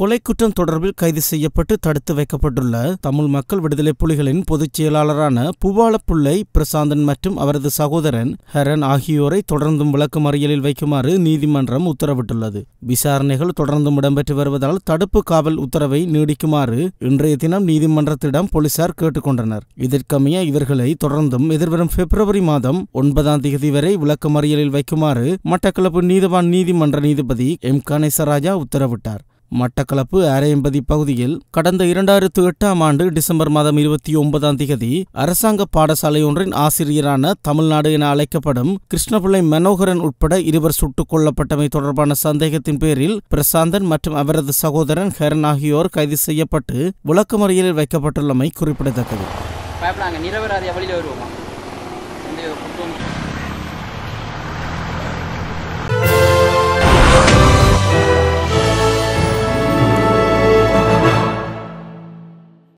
கொலை குற்றம் தொடர்பில் கைது செய்யப்பட்டு தடுத்து வைக்கப்பட்டுள்ள தமிழ் மக்கள் விடுதலை புலிகளின் பொதுச் செயலாளரான பூவாளப்புள்ளை பிரசாந்தன் மற்றும் அவரது சகோதரன் ஹரன் ஆகியோரை தொடர்ந்தும் விளக்குமறியலில் வைக்குமாறு நீதிமன்றம் உத்தரவிட்டுள்ளது விசாரணைகள் தொடர்ந்தும் இடம்பெற்று வருவதால் தடுப்பு காவல் உத்தரவை நீடிக்குமாறு இன்றைய தினம் நீதிமன்றத்திடம் போலீசார் கேட்டுக்கொண்டனர் இதற்கமைய இவர்களை தொடர்ந்தும் எதிர்வரும் பிப்ரவரி மாதம் ஒன்பதாம் தேதி வரை மறியலில் வைக்குமாறு மட்டக்களப்பு நீதவான் நீதிமன்ற நீதிபதி எம் கணேசராஜா உத்தரவிட்டார் மட்டக்களப்பு அரையம்பதி பகுதியில் கடந்த இரண்டாயிரத்து எட்டாம் ஆண்டு டிசம்பர் மாதம் இருபத்தி ஒன்பதாம் தேதி அரசாங்க பாடசாலை ஒன்றின் ஆசிரியரான தமிழ்நாடு என அழைக்கப்படும் கிருஷ்ணபிள்ளை மனோகரன் உட்பட இருவர் சுட்டுக் கொல்லப்பட்டமை தொடர்பான சந்தேகத்தின் பேரில் பிரசாந்தன் மற்றும் அவரது சகோதரன் ஹெரன் ஆகியோர் கைது செய்யப்பட்டு விளக்கமறியலில் வைக்கப்பட்டுள்ளமை குறிப்பிடத்தக்கது